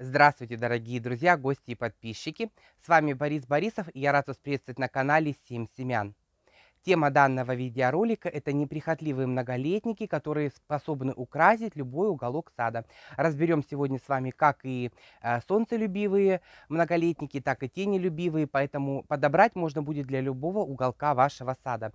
Здравствуйте, дорогие друзья, гости и подписчики. С вами Борис Борисов, и я рад вас приветствовать на канале «Семь семян». Тема данного видеоролика – это неприхотливые многолетники, которые способны украсить любой уголок сада. Разберем сегодня с вами как и э, солнцелюбивые многолетники, так и тенелюбивые, поэтому подобрать можно будет для любого уголка вашего сада.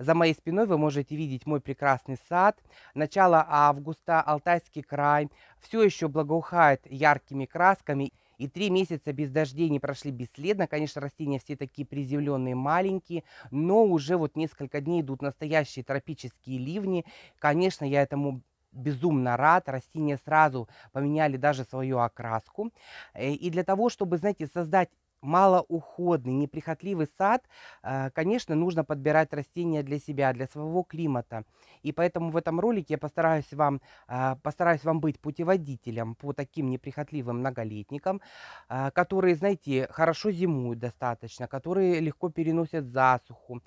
За моей спиной вы можете видеть мой прекрасный сад. Начало августа, Алтайский край, все еще благоухает яркими красками – и три месяца без дождей не прошли бесследно. Конечно, растения все такие приземленные, маленькие, но уже вот несколько дней идут настоящие тропические ливни. Конечно, я этому безумно рад. Растения сразу поменяли даже свою окраску. Э, и для того, чтобы, знаете, создать малоуходный, неприхотливый сад, а, конечно, нужно подбирать растения для себя, для своего климата. И поэтому в этом ролике я постараюсь вам, а, постараюсь вам быть путеводителем по таким неприхотливым многолетникам, а, которые, знаете, хорошо зимуют достаточно, которые легко переносят засуху,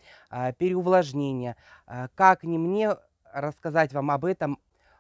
переувлажнение. Как не мне рассказать вам об этом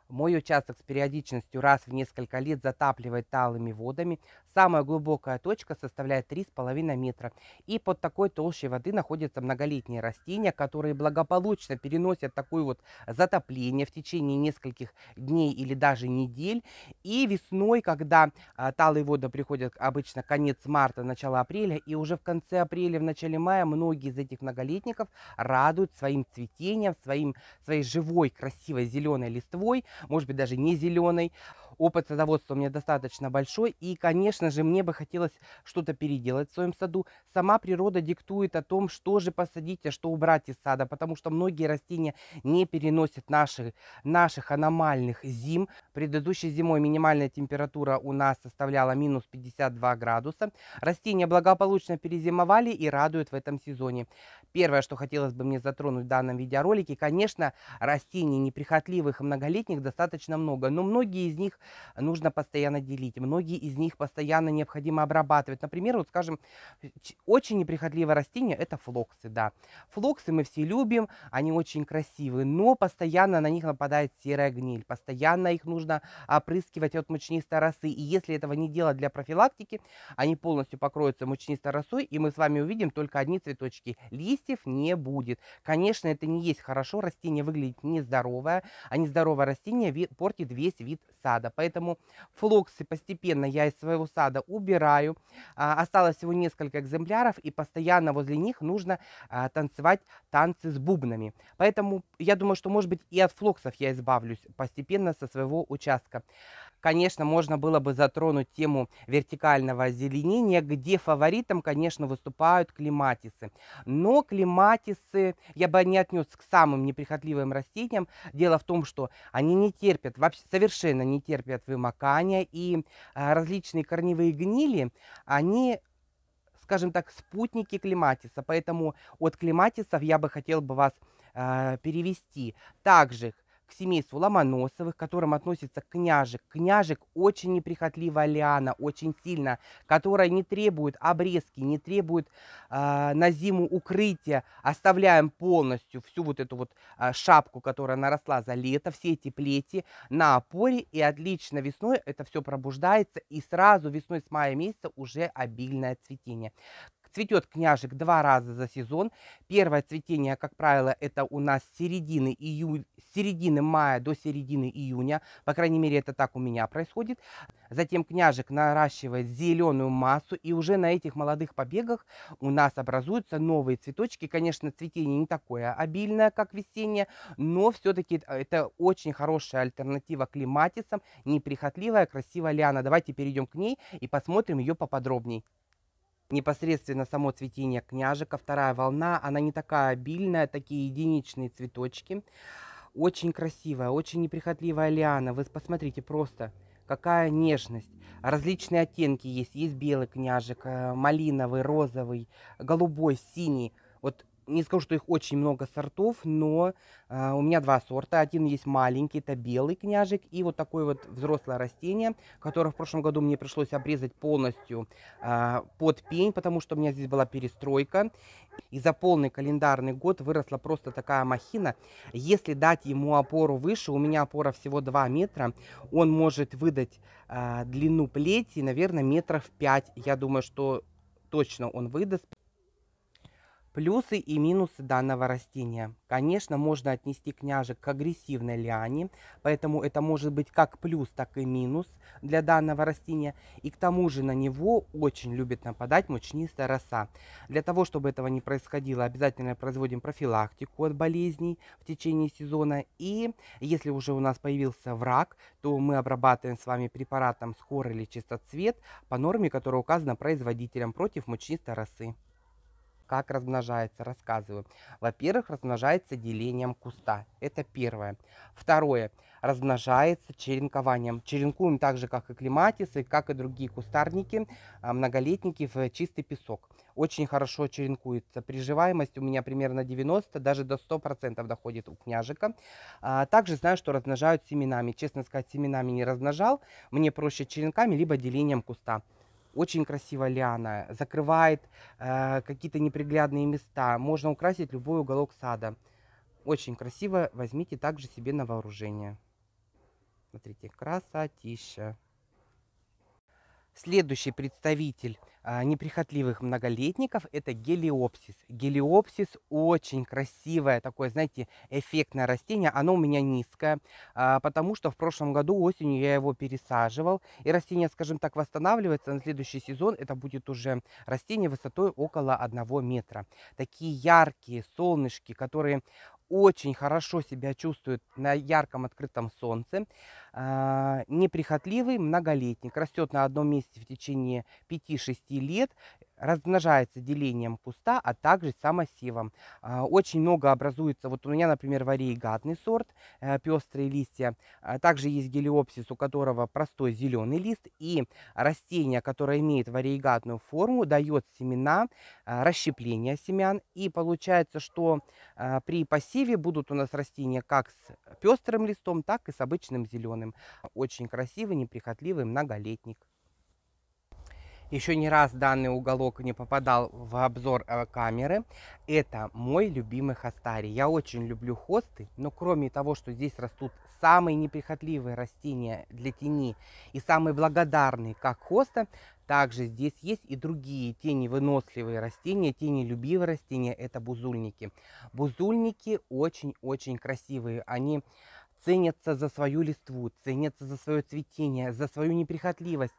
мой участок с периодичностью раз в несколько лет затапливает талыми водами. Самая глубокая точка составляет 3,5 метра. И под такой толщей воды находятся многолетние растения, которые благополучно переносят такое вот затопление в течение нескольких дней или даже недель. И весной, когда а, талые воды приходят обычно конец марта, начало апреля, и уже в конце апреля, в начале мая многие из этих многолетников радуют своим цветением, своим, своей живой, красивой зеленой листвой – может быть даже не зеленой опыт садоводства у меня достаточно большой, и, конечно же, мне бы хотелось что-то переделать в своем саду. Сама природа диктует о том, что же посадить, а что убрать из сада, потому что многие растения не переносят наших, наших аномальных зим. Предыдущей зимой минимальная температура у нас составляла минус 52 градуса. Растения благополучно перезимовали и радуют в этом сезоне. Первое, что хотелось бы мне затронуть в данном видеоролике, конечно, растений неприхотливых и многолетних достаточно много, но многие из них нужно постоянно делить. Многие из них постоянно необходимо обрабатывать. Например, вот скажем, э, очень неприхотливое растение – это флоксы, да. Флоксы мы все любим, они очень красивые, но постоянно на них нападает серая гниль, постоянно их нужно опрыскивать от мучнистой росы. И если этого не делать для профилактики, они полностью покроются мучнистой росой, и мы с вами увидим только одни цветочки. Листьев не будет. Конечно, это не есть хорошо, растение выглядит нездоровое, а нездоровое растение портит весь вид сада. Поэтому флоксы постепенно я из своего сада убираю. А, осталось всего несколько экземпляров, и постоянно возле них нужно а, танцевать танцы с бубнами. Поэтому я думаю, что, может быть, и от флоксов я избавлюсь постепенно со своего участка конечно, можно было бы затронуть тему вертикального озеленения, где фаворитом, конечно, выступают клематисы. Но клематисы я бы не отнес к самым неприхотливым растениям. Дело в том, что они не терпят, вообще совершенно не терпят вымокания, и а, различные корневые гнили, они скажем так, спутники клематиса. Поэтому от клематисов я бы хотел бы вас э, перевести. Также к семейству Ломоносовых, к которым относится княжик. Княжик очень неприхотливая лиана, очень сильно, которая не требует обрезки, не требует э, на зиму укрытия. Оставляем полностью всю вот эту вот э, шапку, которая наросла за лето, все эти плети на опоре. И отлично весной это все пробуждается. И сразу весной с мая месяца уже обильное цветение. Цветет княжик два раза за сезон. Первое цветение, как правило, это у нас середины, июль, середины мая до середины июня. По крайней мере, это так у меня происходит. Затем княжик наращивает зеленую массу, и уже на этих молодых побегах у нас образуются новые цветочки. Конечно, цветение не такое обильное, как весеннее, но все-таки э, это очень хорошая альтернатива клематисам, неприхотливая, красивая лиана. Давайте перейдем к ней и посмотрим ее поподробнее непосредственно само цветение княжика. Вторая волна, она не такая обильная, такие единичные цветочки. Очень красивая, очень неприхотливая лиана. Вы посмотрите просто, какая нежность. Различные оттенки есть. Есть белый княжик, э, малиновый, розовый, голубой, синий. Вот не скажу, что их очень много сортов, но э, у меня два сорта. Один есть маленький, это белый княжик, и вот такое вот взрослое растение, которое в прошлом году мне пришлось обрезать полностью э, под пень, потому что у меня здесь была перестройка. И за полный календарный год выросла просто такая махина. Если дать ему опору выше, у меня опора всего 2 метра, он может выдать э, длину плети, наверное, метров 5. Я думаю, что точно он выдаст. Плюсы и минусы данного растения. Конечно, можно отнести княжек к агрессивной лиане, поэтому это может быть как плюс, так и минус для данного растения. И к тому же на него очень любит нападать мучнистая роса. Для того, чтобы этого не происходило, обязательно производим профилактику от болезней в течение сезона. И если уже у нас появился враг, то мы обрабатываем с вами препаратом скор или чистоцвет, по норме которая указана производителем против мучнистой росы. Как размножается, рассказываю. Во-первых, размножается делением куста. Это первое. Второе, размножается черенкованием. Черенкуем так же, как и клематисы, как и другие кустарники, а, многолетники в чистый песок. Очень хорошо черенкуется. Приживаемость у меня примерно 90, даже до 100% доходит у княжика. А, также знаю, что размножают семенами. Честно сказать, семенами не размножал. Мне проще черенками, либо делением куста. Очень красиво лиана, закрывает э, какие-то неприглядные места. Можно украсить любой уголок сада. Очень красиво, возьмите также себе на вооружение. Смотрите, красотища. Следующий представитель а, неприхотливых многолетников – это гелиопсис. Гелиопсис очень красивое, такое, знаете, эффектное растение. Оно у меня низкое, а, потому что в прошлом году осенью я его пересаживал. И растение, скажем так, восстанавливается. На следующий сезон это будет уже растение высотой около 1 метра. Такие яркие солнышки, которые очень хорошо себя чувствует на ярком открытом солнце. А, неприхотливый многолетник. Растет на одном месте в течение 5-6 лет размножается делением куста, а также самосевом. А, очень много образуется, вот у меня, например, варейгатный сорт, э, пестрые листья. А, также есть гелиопсис, у которого простой зеленый лист. И растение, которое имеет варейгатную форму, дает семена, а, расщепление семян. И получается, что при посеве будут у нас растения как с пестрым листом, так и с обычным зеленым. Очень красивый, неприхотливый многолетник еще ни раз данный уголок не попадал в обзор э, камеры. Это мой любимый хостарий. Я очень люблю хосты, но кроме того, что здесь растут самые неприхотливые растения для тени и самые благодарные, как хоста, также здесь есть и другие тени выносливые растения, тени любивые растения, это бузульники. Бузульники очень-очень красивые, они ценятся за свою листву, ценятся за свое цветение, за свою неприхотливость.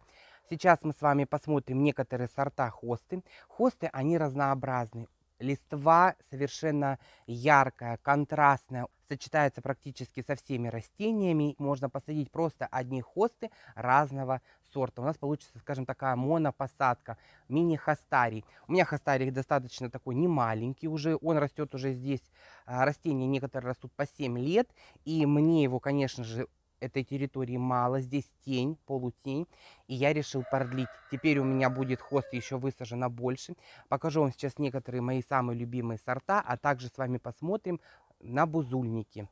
Сейчас мы с вами посмотрим некоторые сорта хосты. Хосты, они разнообразны. Листва совершенно яркая, контрастная, сочетается практически со всеми растениями. Можно посадить просто одни хосты разного сорта. У нас получится, скажем, такая монопосадка, мини-хостарий. У меня хостарий достаточно такой немаленький уже, он растет уже здесь. Э, растения некоторые растут по 7 лет, и мне его, конечно же, этой территории мало, здесь тень, полутень, и я решил продлить. Теперь у меня будет хост еще высажено больше. Покажу вам сейчас некоторые мои самые любимые сорта, а также с вами посмотрим на бузульники.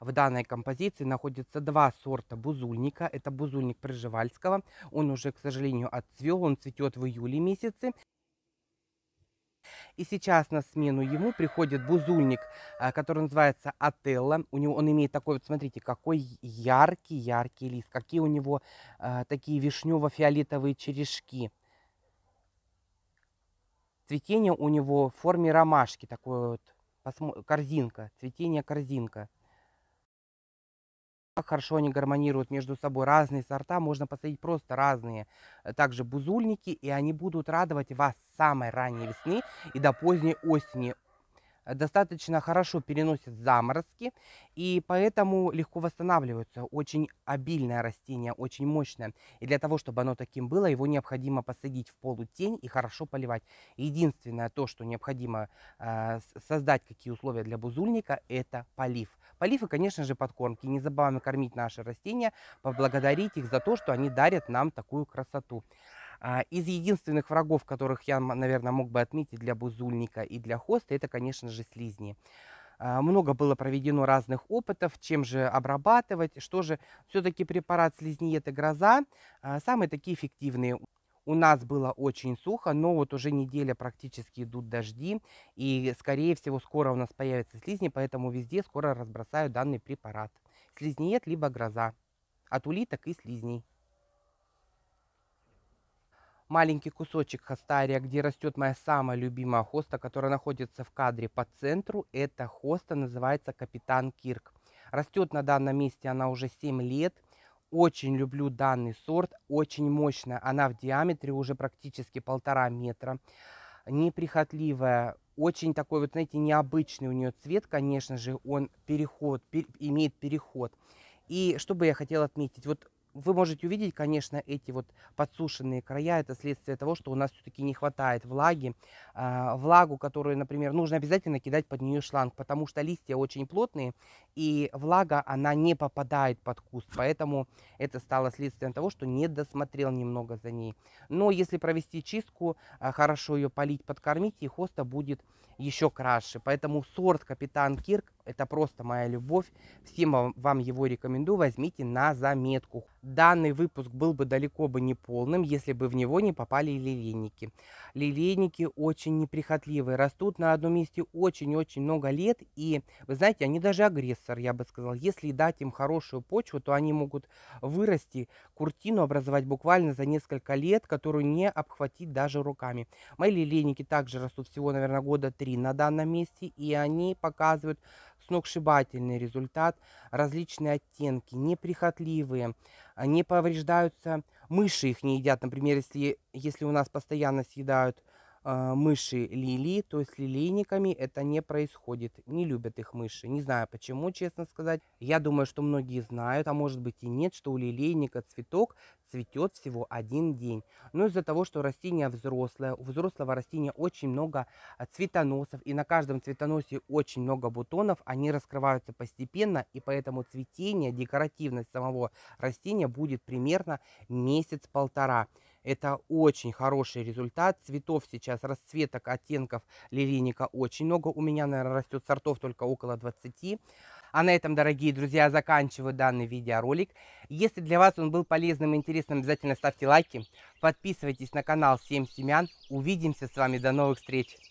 В данной композиции находится два сорта бузульника. Это бузульник приживальского. Он уже, к сожалению, отцвел. Он цветет в июле месяце. И сейчас на смену ему приходит бузульник, а, который называется Отелло. У него он имеет такой, вот смотрите, какой яркий-яркий лист, какие у него а, такие вишнево-фиолетовые черешки. Цветение у него в форме ромашки, такое вот корзинка, цветение корзинка хорошо они гармонируют между собой. Разные сорта можно посадить просто разные. Э, также бузульники, и они будут радовать вас с самой ранней весны и до поздней осени. Э, достаточно хорошо переносит заморозки и поэтому легко восстанавливаются. Очень обильное растение, очень мощное. И для того, чтобы оно таким было, его необходимо посадить в полутень и хорошо поливать. Единственное то, что необходимо э, создать какие условия для бузульника, это полив. Полив и, конечно же, подкормки. Не забываем кормить наши растения, поблагодарить их за то, что они дарят нам такую красоту. А, из единственных врагов, которых я, наверное, мог бы отметить для бузульника и для хоста, это, конечно же, слизни. А, много было проведено разных опытов, чем же обрабатывать, что же все-таки препарат слизниет и гроза, а, самые такие эффективные. У нас было очень сухо, но вот уже неделя практически идут дожди, и, скорее всего, скоро у нас появятся слизни, поэтому везде скоро разбросаю данный препарат. Слизниет либо гроза от улиток и слизней маленький кусочек хостария, где растет моя самая любимая хоста, которая находится в кадре по центру. Эта хоста называется Капитан Кирк. Растет на данном месте она уже 7 лет. Очень люблю данный сорт, очень мощная. Она в диаметре уже практически полтора метра. Неприхотливая, очень такой вот, знаете, необычный у нее цвет, конечно же, он переход, пер, имеет переход. И что бы я хотела отметить, вот вы можете увидеть, конечно, эти вот подсушенные края. Это следствие того, что у нас все-таки не хватает влаги. А, влагу, которую, например, нужно обязательно кидать под нее шланг, потому что листья очень плотные, и влага, она не попадает под куст. Поэтому это стало следствием того, что не досмотрел немного за ней. Но если провести чистку, а, хорошо ее полить, подкормить, и хоста будет еще краше. Поэтому сорт «Капитан Кирк» Это просто моя любовь. Всем вам его рекомендую, возьмите на заметку. Данный выпуск был бы далеко бы не полным, если бы в него не попали лилейники. Лилейники очень неприхотливые, растут на одном месте очень-очень много лет. И, вы знаете, они даже агрессор, я бы сказал. Если дать им хорошую почву, то они могут вырасти, куртину образовать буквально за несколько лет, которую не обхватить даже руками. Мои лилейники также растут всего, наверное, года три на данном месте. И они показывают сногсшибательный результат, различные оттенки, неприхотливые, а, не повреждаются мыши их не едят. Например, если, если у нас постоянно съедают а, мыши лилии, то есть лилейниками это не происходит. Не любят их мыши. Не знаю почему, честно сказать. Я думаю, что многие знают, а может быть и нет, что у лилейника цветок цветет всего один день. Но из-за того, что растение взрослое, у взрослого растения очень много а, цветоносов, и на каждом цветоносе очень много бутонов, они раскрываются постепенно, и поэтому цветение, декоративность самого растения будет примерно месяц-полтора. Это очень хороший результат. Цветов сейчас, расцветок, оттенков лилийника очень много. У меня, наверное, растет сортов только около 20. А на этом, дорогие друзья, заканчиваю данный видеоролик. Если для вас он был полезным и интересным, обязательно ставьте лайки. Подписывайтесь на канал 7 семян. Увидимся с вами. До новых встреч!